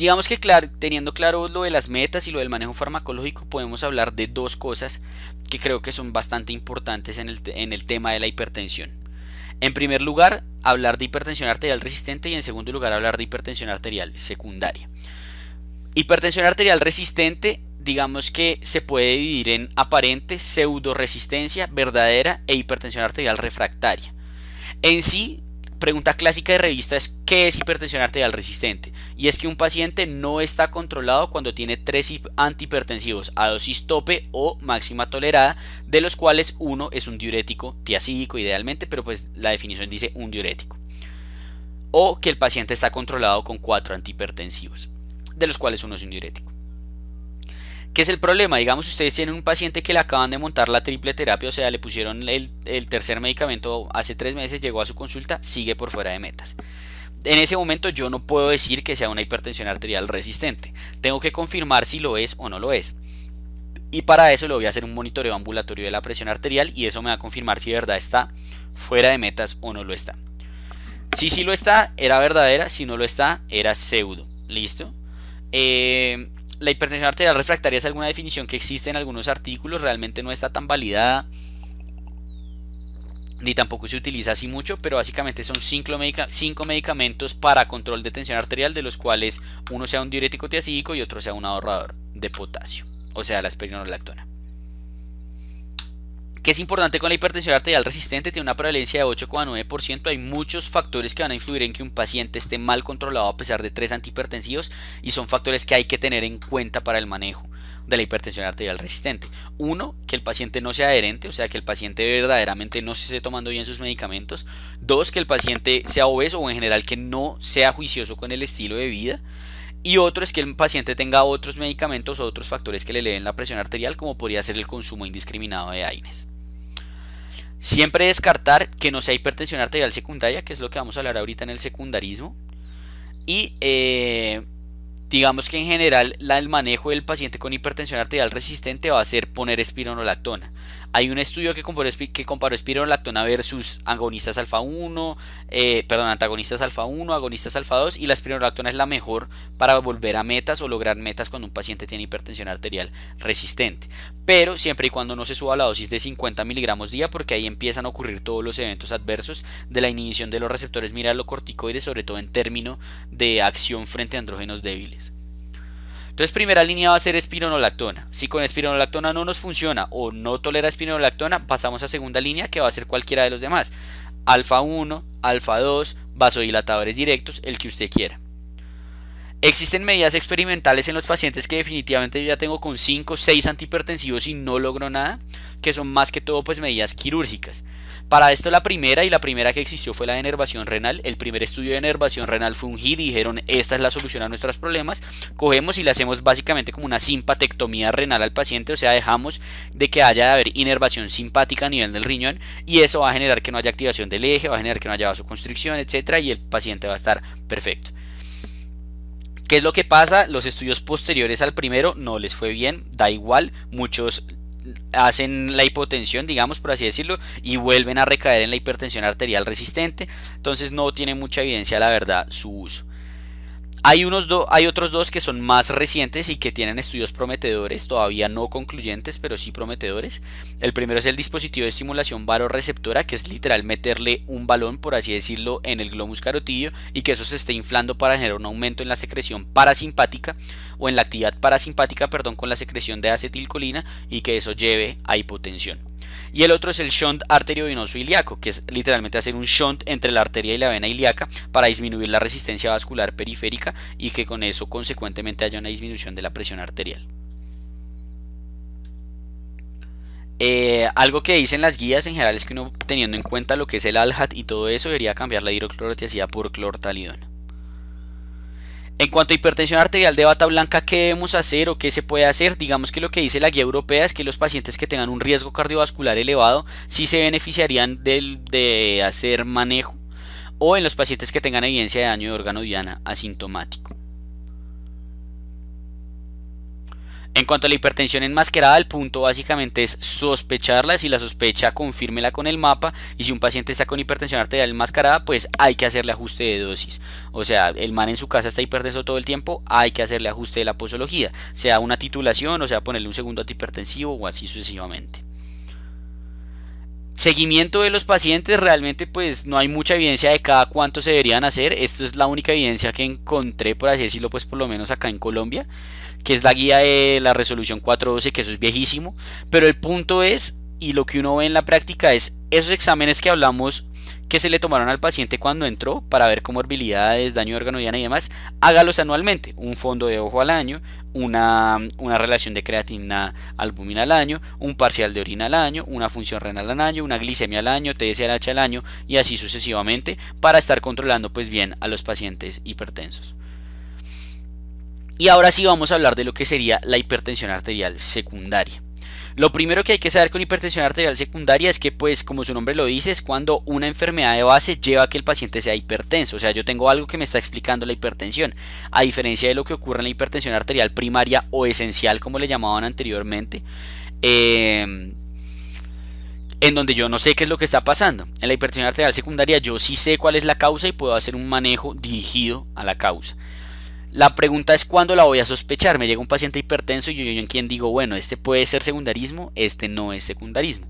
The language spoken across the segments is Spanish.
Digamos que teniendo claro lo de las metas y lo del manejo farmacológico, podemos hablar de dos cosas que creo que son bastante importantes en el, en el tema de la hipertensión. En primer lugar, hablar de hipertensión arterial resistente y en segundo lugar, hablar de hipertensión arterial secundaria. Hipertensión arterial resistente, digamos que se puede dividir en aparente, pseudo resistencia, verdadera e hipertensión arterial refractaria. En sí, pregunta clásica de revista es ¿qué es hipertensión arterial resistente? Y es que un paciente no está controlado cuando tiene tres antihipertensivos a dosis tope o máxima tolerada, de los cuales uno es un diurético tiacídico idealmente, pero pues la definición dice un diurético. O que el paciente está controlado con cuatro antihipertensivos, de los cuales uno es un diurético. ¿Qué es el problema? Digamos, ustedes tienen un paciente que le acaban de montar la triple terapia, o sea, le pusieron el, tercer medicamento hace tres meses, llegó a su consulta, sigue por fuera de metas en ese momento yo no puedo decir que sea una hipertensión arterial resistente. Tengo que confirmar si lo es o no lo es. Y para eso le voy a hacer un monitoreo ambulatorio de la presión arterial y eso me va a confirmar si de verdad está fuera de metas o no lo está. Si sí lo está, era verdadera, si no lo está, era pseudo. ¿Listo? Eh, la hipertensión arterial refractaria es alguna definición que existe en algunos artículos, realmente no está tan validada, ni tampoco se utiliza así mucho, pero básicamente son cinco medicamentos para control de tensión arterial, de los cuales uno sea un diurético tiacídico y otro sea un ahorrador de potasio, o sea, la esperinolactona. ¿Qué es importante con la hipertensión arterial resistente, tiene una prevalencia de 8,9%. Hay muchos factores que van a influir en que un paciente esté mal controlado a pesar de tres antihipertensivos y son factores que hay que tener en cuenta para el manejo de la hipertensión arterial resistente. Uno, que el paciente no sea adherente, o sea, que el paciente verdaderamente no se esté tomando bien sus medicamentos. Dos, que el paciente sea obeso o en general que no sea juicioso con el estilo de vida. Y otro es que el paciente tenga otros medicamentos o otros factores que le den la presión arterial, como podría ser el consumo indiscriminado de AINES. Siempre descartar que no sea hipertensión arterial secundaria, que es lo que vamos a hablar ahorita en el secundarismo. Y eh, digamos que en general el manejo del paciente con hipertensión arterial resistente va a ser poner espironolactona. Hay un estudio que comparó, que comparó espironolactona versus agonistas alfa 1, eh, perdón, antagonistas alfa 1, agonistas alfa 2 y la espironolactona es la mejor para volver a metas o lograr metas cuando un paciente tiene hipertensión arterial resistente. Pero siempre y cuando no se suba la dosis de 50 miligramos día porque ahí empiezan a ocurrir todos los eventos adversos de la inhibición de los receptores miralocorticoides, sobre todo en términos de acción frente a andrógenos débiles. Entonces primera línea va a ser espironolactona. Si con espironolactona no nos funciona o no tolera espironolactona, pasamos a segunda línea que va a ser cualquiera de los demás. Alfa 1, alfa 2, vasodilatadores directos, el que usted quiera. Existen medidas experimentales en los pacientes que definitivamente yo ya tengo con 5 o 6 antihipertensivos y no logro nada, que son más que todo pues medidas quirúrgicas. Para esto la primera y la primera que existió fue la de enervación renal. El primer estudio de enervación renal fue un dijeron esta es la solución a nuestros problemas. Cogemos y le hacemos básicamente como una simpatectomía renal al paciente, o sea dejamos de que haya de haber inervación simpática a nivel del riñón y eso va a generar que no haya activación del eje, va a generar que no haya vasoconstricción, etcétera y el paciente va a estar perfecto. ¿Qué es lo que pasa? Los estudios posteriores al primero no les fue bien, da igual, muchos hacen la hipotensión, digamos por así decirlo, y vuelven a recaer en la hipertensión arterial resistente, entonces no tiene mucha evidencia la verdad su uso. Hay, unos hay otros dos que son más recientes y que tienen estudios prometedores, todavía no concluyentes, pero sí prometedores. El primero es el dispositivo de estimulación varoreceptora, que es literal meterle un balón, por así decirlo, en el glomus carotidio y que eso se esté inflando para generar un aumento en la secreción parasimpática o en la actividad parasimpática, perdón, con la secreción de acetilcolina y que eso lleve a hipotensión y el otro es el shunt arteriovenoso ilíaco, que es literalmente hacer un shunt entre la arteria y la vena ilíaca para disminuir la resistencia vascular periférica y que con eso consecuentemente haya una disminución de la presión arterial. Eh, algo que dicen las guías en general es que uno teniendo en cuenta lo que es el alhat y todo eso debería cambiar la hidroclorotiazida por clortalidona. En cuanto a hipertensión arterial de bata blanca, ¿qué debemos hacer o qué se puede hacer? Digamos que lo que dice la guía europea es que los pacientes que tengan un riesgo cardiovascular elevado sí se beneficiarían de hacer manejo o en los pacientes que tengan evidencia de daño de órgano diana asintomático. En cuanto a la hipertensión enmascarada, el punto básicamente es sospecharla, si la sospecha confírmela con el mapa y si un paciente está con hipertensión arterial enmascarada, pues hay que hacerle ajuste de dosis. O sea, el man en su casa está hipertenso todo el tiempo, hay que hacerle ajuste de la posología, sea una titulación o sea ponerle un segundo antihipertensivo o así sucesivamente. Seguimiento de los pacientes, realmente pues no hay mucha evidencia de cada cuánto se deberían hacer. Esto es la única evidencia que encontré, por así decirlo, pues por lo menos acá en Colombia, que es la guía de la resolución 412, que eso es viejísimo. Pero el punto es, y lo que uno ve en la práctica es, esos exámenes que hablamos que se le tomaron al paciente cuando entró para ver comorbilidades, daño de órgano y demás, hágalos anualmente. Un fondo de ojo al año, una, una, relación de creatina albumina al año, un parcial de orina al año, una función renal al año, una glicemia al año, TSH al año y así sucesivamente para estar controlando pues bien a los pacientes hipertensos. Y ahora sí vamos a hablar de lo que sería la hipertensión arterial secundaria. Lo primero que hay que saber con hipertensión arterial secundaria es que, pues, como su nombre lo dice, es cuando una enfermedad de base lleva a que el paciente sea hipertenso. O sea, yo tengo algo que me está explicando la hipertensión. A diferencia de lo que ocurre en la hipertensión arterial primaria o esencial, como le llamaban anteriormente. Em, en donde yo no sé qué es lo que está pasando. En la hipertensión arterial secundaria yo sí sé cuál es la causa y puedo hacer un manejo dirigido a la causa. La pregunta es cuándo la voy a sospechar. Me llega un paciente hipertenso y yo, en quien digo, bueno, este puede ser secundarismo, este no es secundarismo.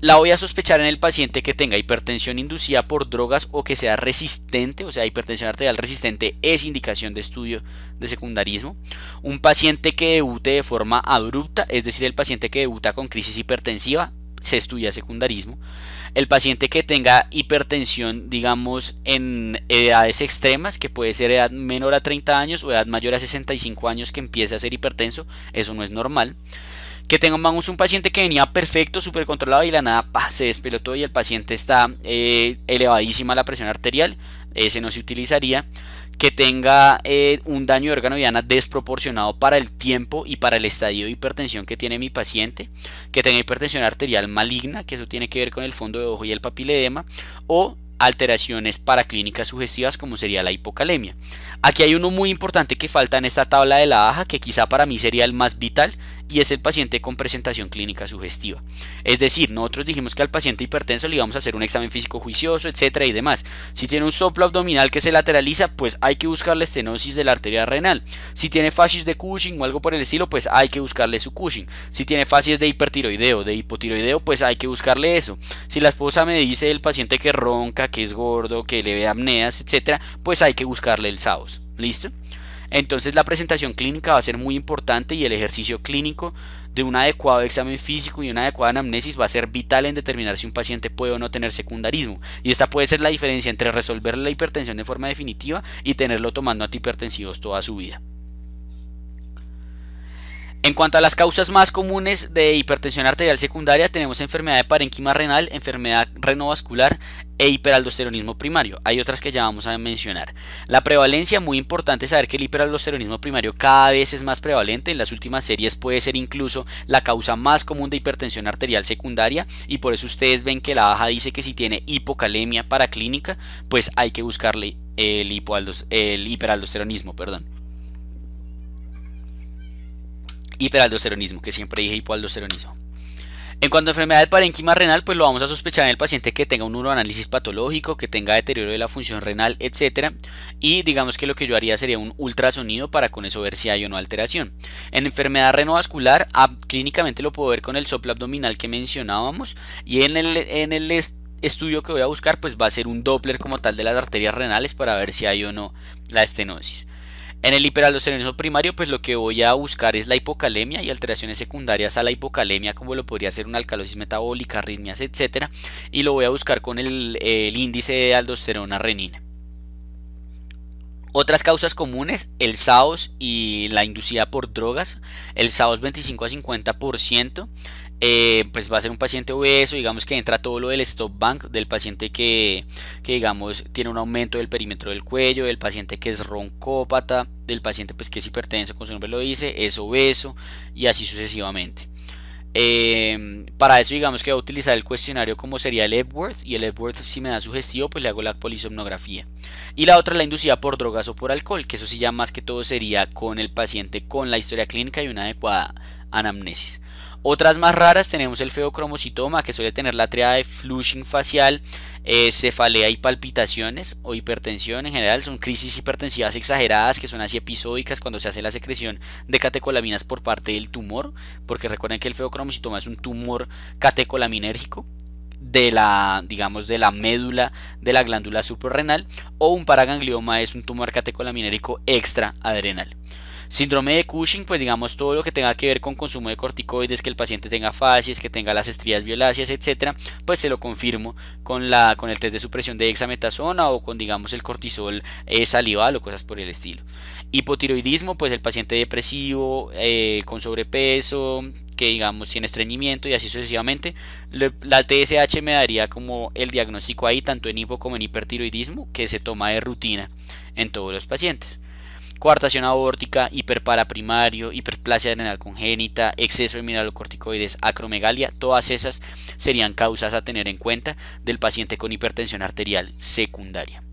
La voy a sospechar en el paciente que tenga hipertensión inducida por drogas o que sea resistente, o sea, hipertensión arterial resistente es indicación de estudio de secundarismo. Un paciente que debute de forma abrupta, es decir, el paciente que debuta con crisis hipertensiva, se estudia secundarismo. El paciente que tenga hipertensión, digamos, en edades extremas, que puede ser edad menor a 30 años o edad mayor a 65 años que empiece a ser hipertenso, eso no es normal. Que tengamos un paciente que venía perfecto, súper controlado y la nada pase se despelotó y el paciente está eh, elevadísima la presión arterial, ese no se utilizaría que tenga eh, un daño de órgano diana desproporcionado para el tiempo y para el estadio de hipertensión que tiene mi paciente, que tenga hipertensión arterial maligna, que eso tiene que ver con el fondo de ojo y el papiledema, o alteraciones paraclínicas sugestivas como sería la hipocalemia. Aquí hay uno muy importante que falta en esta tabla de la baja, que quizá para mí sería el más vital, y es el paciente con presentación clínica sugestiva. Es decir, nosotros dijimos que al paciente hipertenso le íbamos a hacer un examen físico juicioso, etcétera y demás. Si tiene un soplo abdominal que se lateraliza, pues hay que buscar la estenosis de la arteria renal. Si tiene fascis de Cushing o algo por el estilo, pues hay que buscarle su Cushing. Si tiene fascis de hipertiroideo, de hipotiroideo, pues hay que buscarle eso. Si la esposa me dice el paciente que ronca, que es gordo, que le ve apneas, etcétera, pues hay que buscarle el SAOS. ¿Listo? Entonces la presentación clínica va a ser muy importante y el ejercicio clínico de un adecuado examen físico y una adecuada anamnesis va a ser vital en determinar si un paciente puede o no tener secundarismo. Y esta puede ser la diferencia entre resolver la hipertensión de forma definitiva y tenerlo tomando antihipertensivos toda su vida. En cuanto a las causas más comunes de hipertensión arterial secundaria, tenemos enfermedad de parénquima renal, enfermedad renovascular e hiperaldosteronismo primario. Hay otras que ya vamos a mencionar. La prevalencia, muy importante saber que el hiperaldosteronismo primario cada vez es más prevalente. En las últimas series puede ser incluso la causa más común de hipertensión arterial secundaria y por eso ustedes ven que la baja dice que si tiene hipocalemia paraclínica, pues hay que buscarle el, el hiperaldosteronismo, perdón hiperaldosteronismo, que siempre dije hipoaldosteronismo. En cuanto a enfermedad del parénquima renal, pues lo vamos a sospechar en el paciente que tenga un uroanálisis patológico, que tenga deterioro de la función renal, etc. Y digamos que lo que yo haría sería un ultrasonido para con eso ver si hay o no alteración. En enfermedad renovascular, ah, clínicamente lo puedo ver con el soplo abdominal que mencionábamos. Y en el, en el estudio que voy a buscar, pues va a ser un Doppler como tal de las arterias renales para ver si hay o no la estenosis. En el hiperaldosteronismo primario, pues lo que voy a buscar es la hipocalemia y alteraciones secundarias a la hipocalemia, como lo podría ser una alcalosis metabólica, arritmias, etc. Y lo voy a buscar con el, el índice de aldosterona renina. Otras causas comunes, el SAOS y la inducida por drogas, el SAOS 25 a 50%, eh, pues va a ser un paciente obeso, digamos que entra todo lo del stop bank, del paciente que, que digamos tiene un aumento del perímetro del cuello, del paciente que es roncópata, del paciente pues que es hipertenso, como su nombre lo dice, es obeso y así sucesivamente. Em, para eso digamos que va a utilizar el cuestionario como sería el Epworth y el Epworth si me da sugestivo pues le hago la polisomnografía. Y la otra es la inducida por drogas o por alcohol, que eso sí ya más que todo sería con el paciente con la historia clínica y una adecuada anamnesis. Otras más raras tenemos el feocromocitoma, que suele tener la triada de flushing facial, eh, cefalea y palpitaciones o hipertensión en general. Son crisis hipertensivas exageradas que son así episódicas cuando se hace la secreción de catecolaminas por parte del tumor, porque recuerden que el feocromocitoma es un tumor catecolaminérgico de la, digamos, de la médula de la glándula suprarrenal o un paraganglioma es un tumor catecolaminérico extraadrenal. Síndrome de Cushing, pues digamos todo lo que tenga que ver con consumo de corticoides, que el paciente tenga fascias, que tenga las estrías violáceas, etcétera, pues se lo confirmo con, la, con el test de supresión de hexametasona o con digamos el cortisol eh, salival o cosas por el estilo. Hipotiroidismo, pues el paciente depresivo, eh, con sobrepeso, que digamos tiene estreñimiento y así sucesivamente. La TSH me daría como el diagnóstico ahí, tanto en hipo como en hipertiroidismo, que se toma de rutina en todos los pacientes coartación abórtica, hiperparaprimario, hiperplasia adrenal congénita, exceso de mineralocorticoides, acromegalia, todas esas serían causas a tener en cuenta del paciente con hipertensión arterial secundaria.